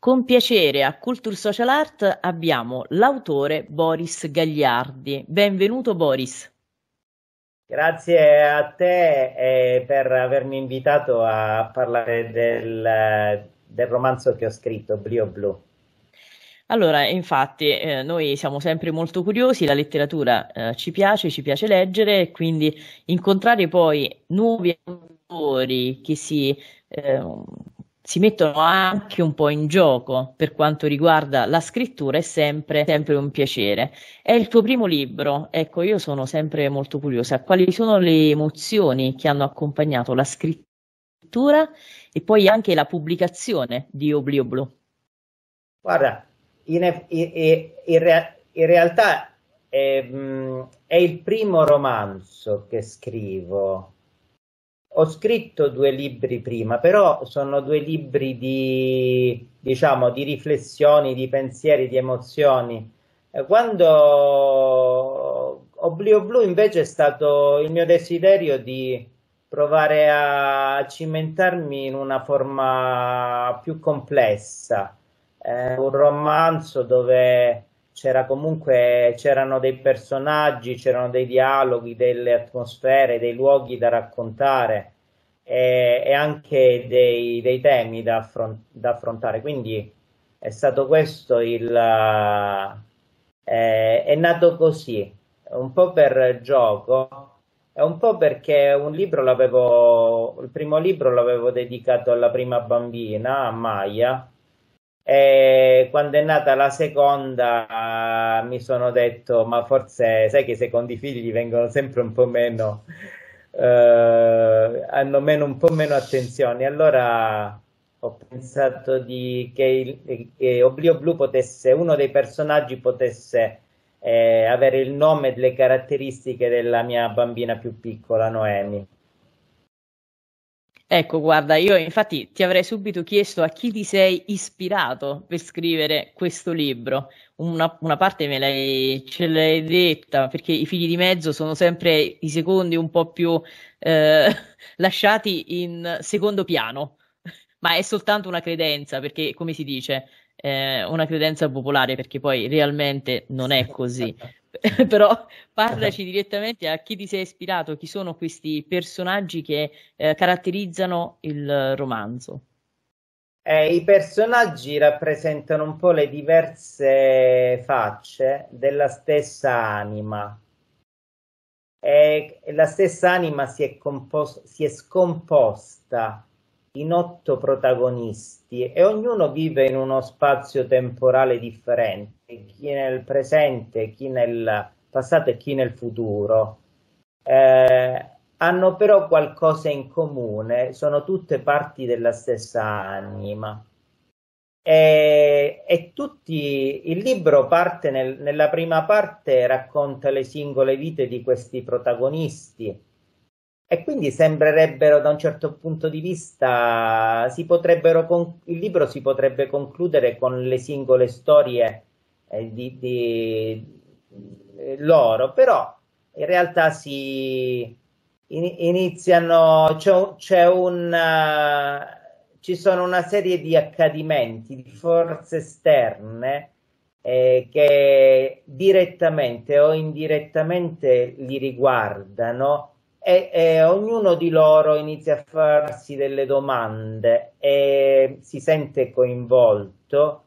Con piacere a Culture Social Art abbiamo l'autore Boris Gagliardi. Benvenuto Boris. Grazie a te per avermi invitato a parlare del, del romanzo che ho scritto, Blio Blu. Allora, infatti, eh, noi siamo sempre molto curiosi, la letteratura eh, ci piace, ci piace leggere, quindi incontrare poi nuovi autori che si eh, si mettono anche un po' in gioco per quanto riguarda la scrittura è sempre, sempre un piacere. È il tuo primo libro, ecco io sono sempre molto curiosa, quali sono le emozioni che hanno accompagnato la scrittura e poi anche la pubblicazione di Oblio Blu? Guarda, in, in, in realtà è, mm, è il primo romanzo che scrivo ho scritto due libri prima, però sono due libri di, diciamo, di riflessioni, di pensieri, di emozioni. Eh, quando Oblio Blu invece è stato il mio desiderio di provare a cimentarmi in una forma più complessa, eh, un romanzo dove c'era comunque c'erano dei personaggi, c'erano dei dialoghi, delle atmosfere, dei luoghi da raccontare e, e anche dei, dei temi da, affront, da, affrontare. Quindi è stato questo il eh, è nato così, un po' per gioco e un po' perché un libro l'avevo il primo libro l'avevo dedicato alla prima bambina, a Maya e quando è nata la seconda mi sono detto, ma forse sai che i secondi figli vengono sempre un po' meno, eh, hanno meno, un po' meno attenzione. Allora ho pensato di, che, che Oblio Blu potesse, uno dei personaggi potesse eh, avere il nome e le caratteristiche della mia bambina più piccola, Noemi. Ecco, guarda, io infatti ti avrei subito chiesto a chi ti sei ispirato per scrivere questo libro. Una, una parte me l'hai, ce l'hai detta, perché i figli di mezzo sono sempre i secondi un po' più eh, lasciati in secondo piano, ma è soltanto una credenza, perché come si dice, eh, una credenza popolare, perché poi realmente non è così. Però parlaci direttamente a chi ti sei ispirato, chi sono questi personaggi che eh, caratterizzano il romanzo. Eh, I personaggi rappresentano un po' le diverse facce della stessa anima. E eh, la stessa anima si è, compos- si è scomposta in otto protagonisti e ognuno vive in uno spazio temporale differente, chi nel presente, chi nel passato e chi nel futuro. Eh, hanno però qualcosa in comune, sono tutte parti della stessa anima. E, e tutti, il libro parte nel, nella prima parte, racconta le singole vite di questi protagonisti e quindi sembrerebbero da un certo punto di vista il libro si potrebbe concludere con le singole storie eh, di, di eh, loro però in realtà si iniziano c'è, c'è un eh, ci sono una serie di accadimenti di forze esterne eh, che direttamente o indirettamente li riguardano e, e, ognuno di loro inizia a farsi delle domande e si sente coinvolto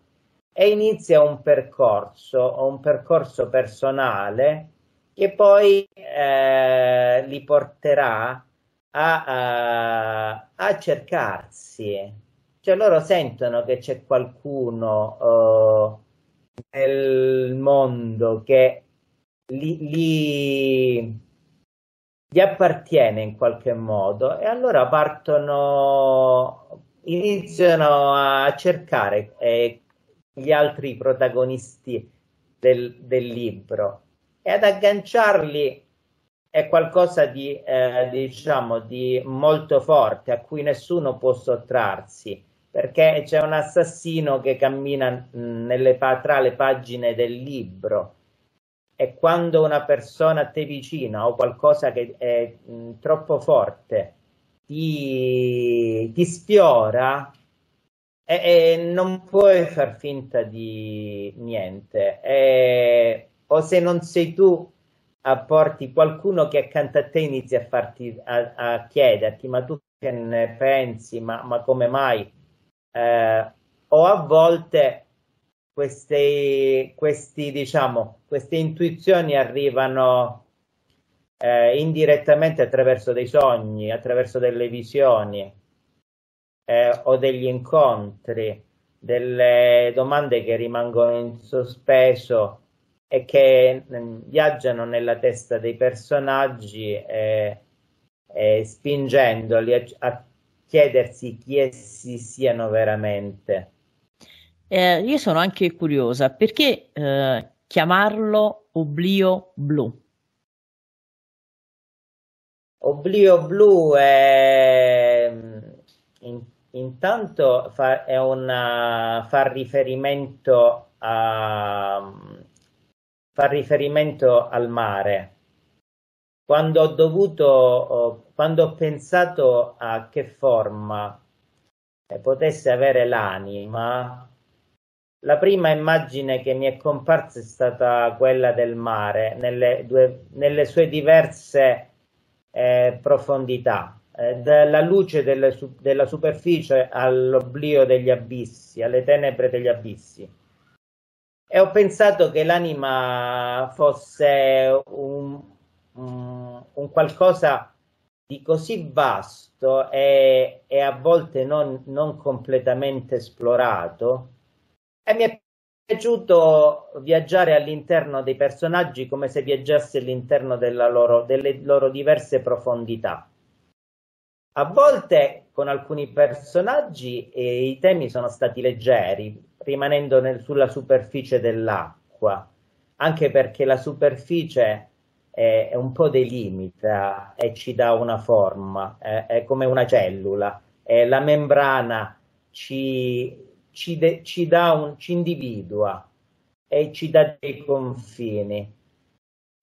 e inizia un percorso, un percorso personale che poi eh, li porterà a, a, a, cercarsi. Cioè loro sentono che c'è qualcuno eh, nel mondo che li, li gli appartiene in qualche modo e allora partono, iniziano a cercare eh, gli altri protagonisti del, del, libro e ad agganciarli è qualcosa di, eh, diciamo, di molto forte a cui nessuno può sottrarsi perché c'è un assassino che cammina mh, nelle, tra le pagine del libro e quando una persona a te vicina o qualcosa che è mh, troppo forte ti, ti sfiora e, e, non puoi far finta di niente e, o se non sei tu a porti qualcuno che accanto a te inizia a, farti, a, a chiederti ma tu che ne pensi ma, ma come mai eh, o a volte queste, questi, diciamo, queste intuizioni arrivano eh, indirettamente attraverso dei sogni, attraverso delle visioni eh, o degli incontri, delle domande che rimangono in sospeso e che mh, mm, viaggiano nella testa dei personaggi eh, spingendoli a, a chiedersi chi essi siano veramente. Eh, io sono anche curiosa perché eh, chiamarlo Oblio Blu. Oblio Blu è mm, in, intanto fa, è una, uh, fa riferimento a, mm, fa riferimento al mare. Quando ho dovuto, quando ho pensato a che forma eh, potesse avere l'anima, la prima immagine che mi è comparsa è stata quella del mare, nelle, due, nelle sue diverse eh, profondità, eh, dalla luce delle, della superficie all'oblio degli abissi, alle tenebre degli abissi. E ho pensato che l'anima fosse un, un, un qualcosa di così vasto e, e a volte non, non completamente esplorato e mi è piaciuto viaggiare all'interno dei personaggi come se viaggiassi all'interno loro, delle loro diverse profondità. A volte con alcuni personaggi eh, i temi sono stati leggeri, rimanendo nel, sulla superficie dell'acqua, anche perché la superficie è, è un po' delimita e ci dà una forma, è, è come una cellula, la membrana ci ci, de, ci, un, ci individua e ci dà dei confini.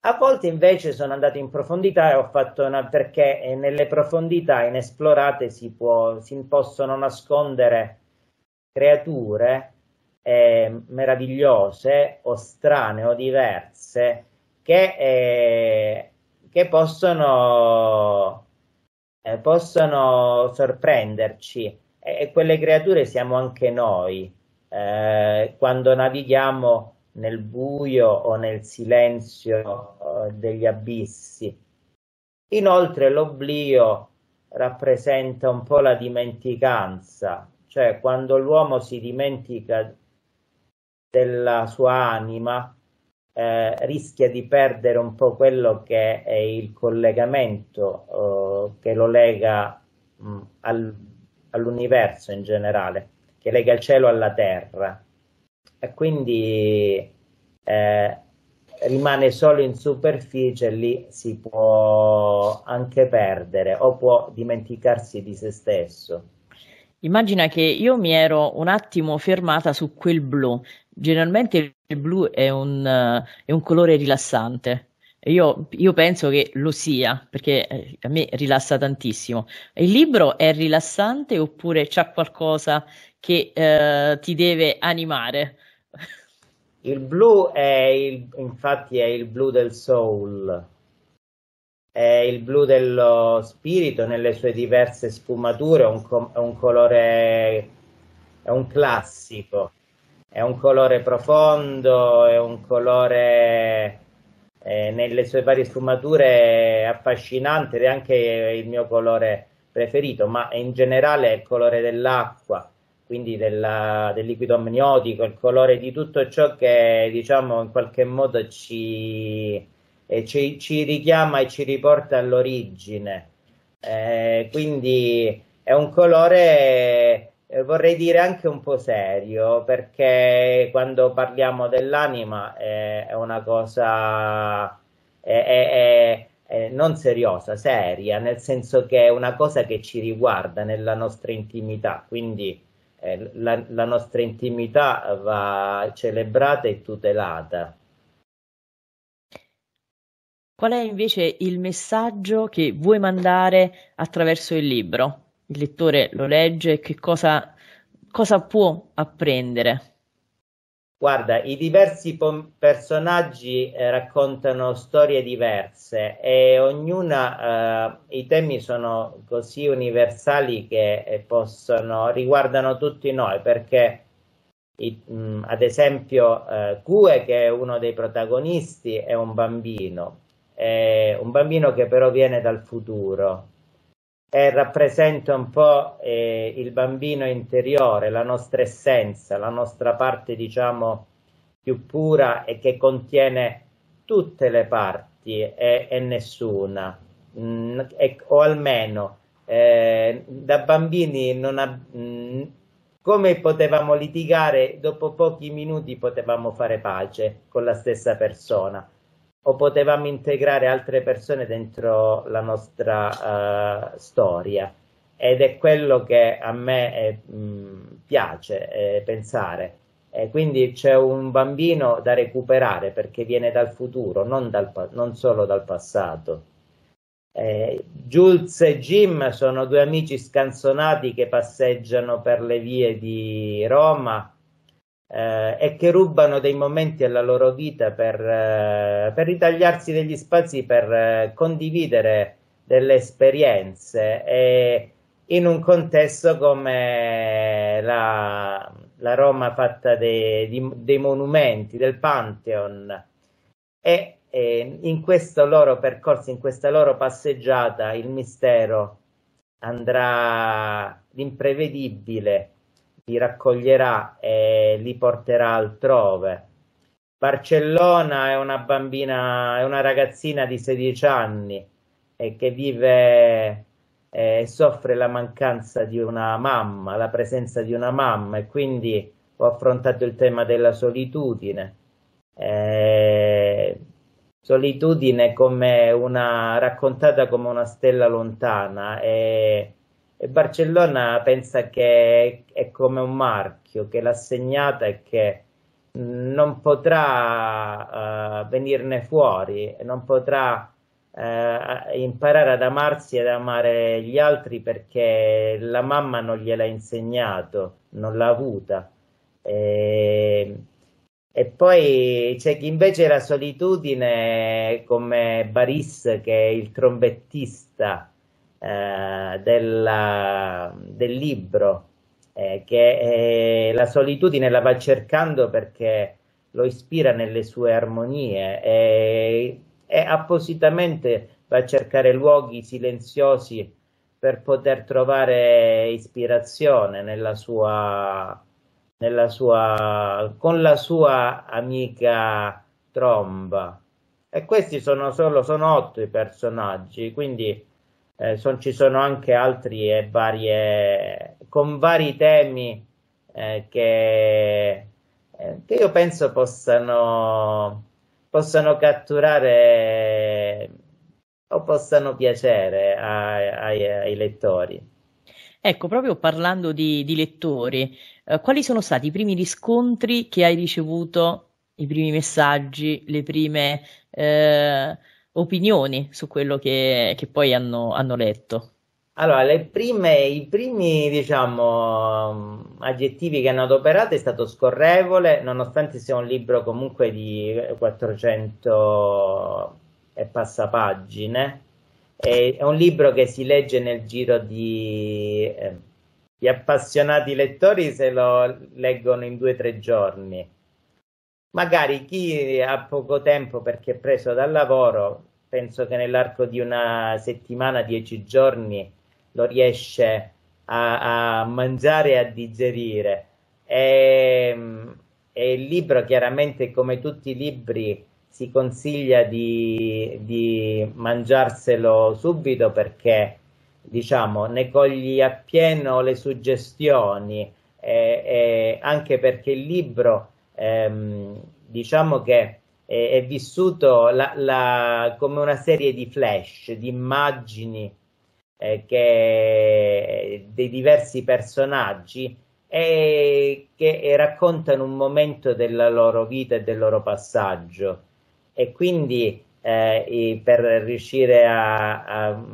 A volte invece sono andato in profondità e ho fatto una perché nelle profondità inesplorate si, può, si possono nascondere creature eh, meravigliose o strane o diverse che, eh, che possono, eh, possono sorprenderci e quelle creature siamo anche noi eh, quando navighiamo nel buio o nel silenzio eh, degli abissi. Inoltre l'oblio rappresenta un po' la dimenticanza, cioè quando l'uomo si dimentica della sua anima eh, rischia di perdere un po' quello che è il collegamento eh, che lo lega mh, mm, al all'universo in generale, che lega il cielo alla terra. E quindi eh, rimane solo in superficie, lì si può anche perdere o può dimenticarsi di se stesso. Immagina che io mi ero un attimo fermata su quel blu. Generalmente il blu è un, eh, è un colore rilassante io, io, penso che lo sia, perché eh, a me rilassa tantissimo. Il libro è rilassante oppure c'è qualcosa che eh, ti deve animare? Il blu è il, infatti è il blu del soul, è il blu dello spirito nelle sue diverse sfumature, è un, è un colore, è un classico, è un colore profondo, è un colore eh, nelle sue varie sfumature affascinante ed è anche il mio colore preferito, ma in generale è il colore dell'acqua, quindi della, del liquido amniotico, il colore di tutto ciò che diciamo in qualche modo ci, eh, ci, ci richiama e ci riporta all'origine. Eh, quindi è un colore eh, vorrei dire anche un po' serio, perché quando parliamo dell'anima eh, è una cosa è, è, non seriosa, seria, nel senso che è una cosa che ci riguarda nella nostra intimità, quindi eh, la, la nostra intimità va celebrata e tutelata. Qual è invece il messaggio che vuoi mandare attraverso il libro? il lettore lo legge e che cosa, cosa può apprendere? Guarda, i diversi pom- personaggi eh, raccontano storie diverse e ognuna, eh, i temi sono così universali che eh, possono, riguardano tutti noi perché i, mh, mm, ad esempio Cue eh, che è uno dei protagonisti è un bambino, è un bambino che però viene dal futuro eh, rappresenta un po' eh, il bambino interiore, la nostra essenza, la nostra parte diciamo più pura e che contiene tutte le parti e, e nessuna, mm, e, o almeno eh, da bambini non ha, mm, come potevamo litigare, dopo pochi minuti potevamo fare pace con la stessa persona o potevamo integrare altre persone dentro la nostra uh, storia ed è quello che a me è, eh, mh, piace eh, pensare. E quindi c'è un bambino da recuperare perché viene dal futuro, non, dal, non solo dal passato. Eh, Jules e Jim sono due amici scansonati che passeggiano per le vie di Roma eh, e che rubano dei momenti alla loro vita per, eh, per ritagliarsi degli spazi per eh, condividere delle esperienze e in un contesto come la, la Roma fatta dei, di, dei, monumenti, del Pantheon e, e in questo loro percorso, in questa loro passeggiata il mistero andrà l'imprevedibile li raccoglierà e li porterà altrove. Barcellona è una bambina, è una ragazzina di 16 anni e che vive eh, e eh, soffre la mancanza di una mamma, la presenza di una mamma e quindi ho affrontato il tema della solitudine. Eh, solitudine come una raccontata come una stella lontana e Barcellona pensa che è come un marchio che l'ha segnata e che non potrà uh, venirne fuori, non potrà uh, imparare ad amarsi e ad amare gli altri perché la mamma non gliel'ha insegnato, non l'ha avuta. E, e poi c'è chi invece la solitudine come Baris che è il trombettista eh, della, del libro eh, che la solitudine la va cercando perché lo ispira nelle sue armonie e, e appositamente va a cercare luoghi silenziosi per poter trovare ispirazione nella sua, nella sua, con la sua amica tromba. E questi sono solo sono otto i personaggi, quindi eh, son, ci sono anche altri e varie, con vari temi eh, che, eh, che, io penso possano, possano catturare o possano piacere ai, ai, ai lettori. Ecco, proprio parlando di, di lettori, eh, quali sono stati i primi riscontri che hai ricevuto, i primi messaggi, le prime eh, opinioni su quello che, che poi hanno, hanno letto. Allora, prime, i primi diciamo, aggettivi che hanno adoperato è stato scorrevole, nonostante sia un libro comunque di 400 e passa pagine, è, è un libro che si legge nel giro di... Eh, gli appassionati lettori se lo leggono in due o tre giorni Magari chi ha poco tempo perché è preso dal lavoro, penso che nell'arco di una settimana, dieci giorni, lo riesce a, a mangiare e a digerire. E, e, il libro, chiaramente, come tutti i libri, si consiglia di, di mangiarselo subito perché diciamo, ne cogli appieno le suggestioni, e, eh, anche perché il libro ehm, diciamo che è, è vissuto la, la, come una serie di flash, di immagini eh, che, dei diversi personaggi e che raccontano un momento della loro vita e del loro passaggio e quindi eh, per riuscire a, a,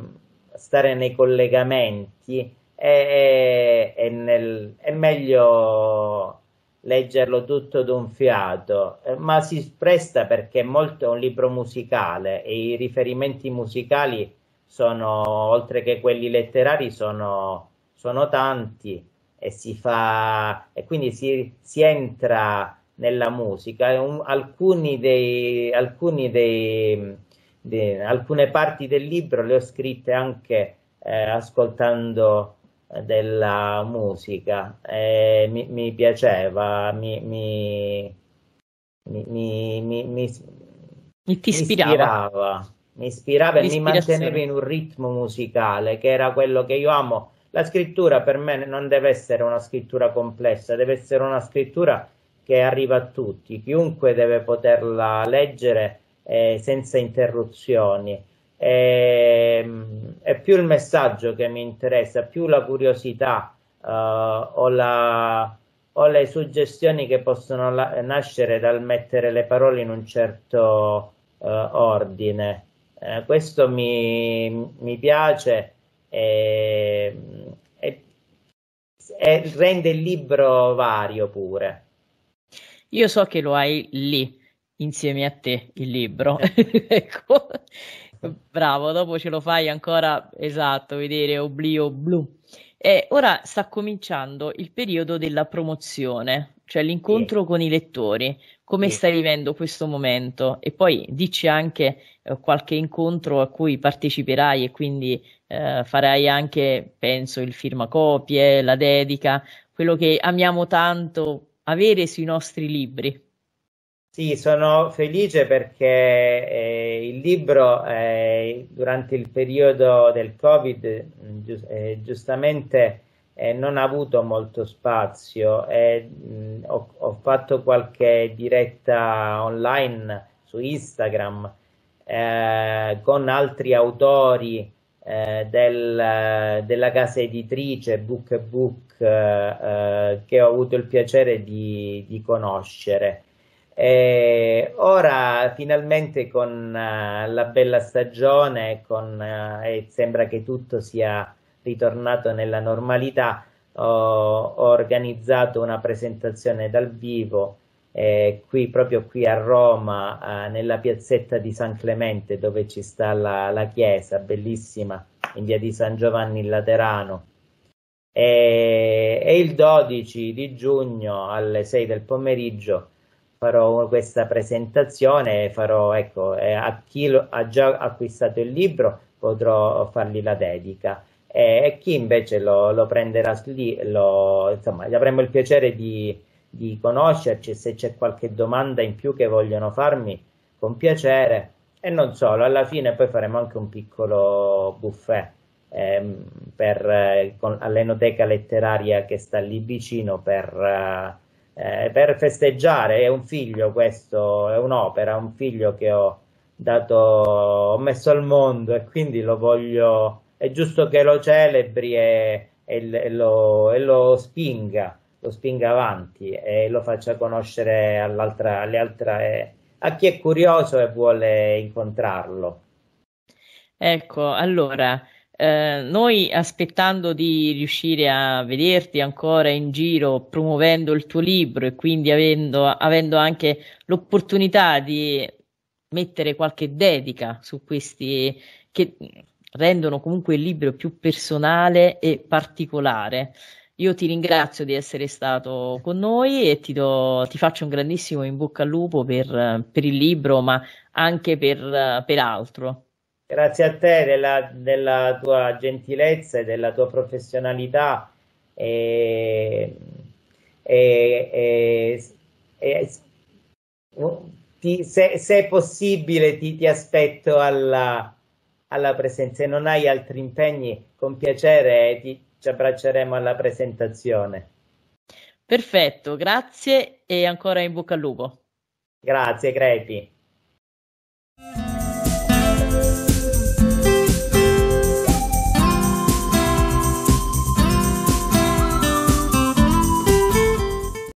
stare nei collegamenti è, è, nel, è meglio leggerlo tutto d'un fiato, eh, ma si presta perché è molto un libro musicale e i riferimenti musicali sono, oltre che quelli letterari, sono, sono tanti e si fa, e quindi si, si entra nella musica. Un, alcuni dei, alcuni dei, de, alcune parti del libro le ho scritte anche eh, ascoltando della musica e mi, mi piaceva, mi, mi, mi, mi, ispirava. ispirava. Mi ispirava e mi manteneva in un ritmo musicale che era quello che io amo. La scrittura per me non deve essere una scrittura complessa, deve essere una scrittura che arriva a tutti, chiunque deve poterla leggere eh, senza interruzioni è, ehm, è più il messaggio che mi interessa, più la curiosità uh, o, la, o, le suggestioni che possono la, nascere dal mettere le parole in un certo uh, ordine. Uh, questo mi, mi piace e, e, e rende il libro vario pure. Io so che lo hai lì insieme a te il libro. ecco. Bravo, dopo ce lo fai ancora, esatto, vedere Oblio Blu. E ora sta cominciando il periodo della promozione, cioè l'incontro sì. con i lettori. Come sì. stai vivendo questo momento? E poi dici anche eh, qualche incontro a cui parteciperai e quindi eh, farai anche, penso, il firmacopie, la dedica, quello che amiamo tanto avere sui nostri libri. Sì, sono felice perché eh, il libro eh, durante il periodo del Covid mm, giu eh, giustamente eh, non ha avuto molto spazio. Mh, eh, mm, ho, ho, fatto qualche diretta online su Instagram eh, con altri autori del, della casa editrice Book Book che ho avuto il piacere di, di conoscere. E ora finalmente con uh, la bella stagione con, uh, e sembra che tutto sia ritornato nella normalità, ho, ho organizzato una presentazione dal vivo eh, qui, proprio qui a Roma, uh, nella piazzetta di San Clemente dove ci sta la, la chiesa, bellissima, in via di San Giovanni in Laterano. E, e il 12 di giugno alle 6 del pomeriggio farò questa presentazione farò, ecco, eh, a chi lo, ha già acquistato il libro potrò fargli la dedica e, e chi invece lo, lo prenderà lì, lo, insomma, avremo il piacere di, di conoscerci, se c'è qualche domanda in più che vogliono farmi, con piacere. E non solo, alla fine poi faremo anche un piccolo buffet ehm, per, eh, con, all'enoteca letteraria che sta lì vicino per... Eh, eh, per festeggiare, è un figlio questo, è un'opera, un figlio che ho dato, ho messo al mondo e quindi lo voglio, è giusto che lo celebri e, e, e, lo, e lo, spinga, lo spinga avanti e lo faccia conoscere all'altra, alle altre, a chi è curioso e vuole incontrarlo. Ecco, allora, eh, noi aspettando di riuscire a vederti ancora in giro promuovendo il tuo libro e quindi avendo, avendo anche l'opportunità di mettere qualche dedica su questi che rendono comunque il libro più personale e particolare. Io ti ringrazio di essere stato con noi e ti, do, ti faccio un grandissimo in bocca al lupo per, per il libro, ma anche per, per altro. Grazie a te della, della, tua gentilezza e della tua professionalità e, e, e, oh, ti, se, se, è possibile ti, ti aspetto alla, alla, presenza, se non hai altri impegni con piacere ti, ci abbracceremo alla presentazione. Perfetto, grazie e ancora in bocca al lupo. Grazie Crepi.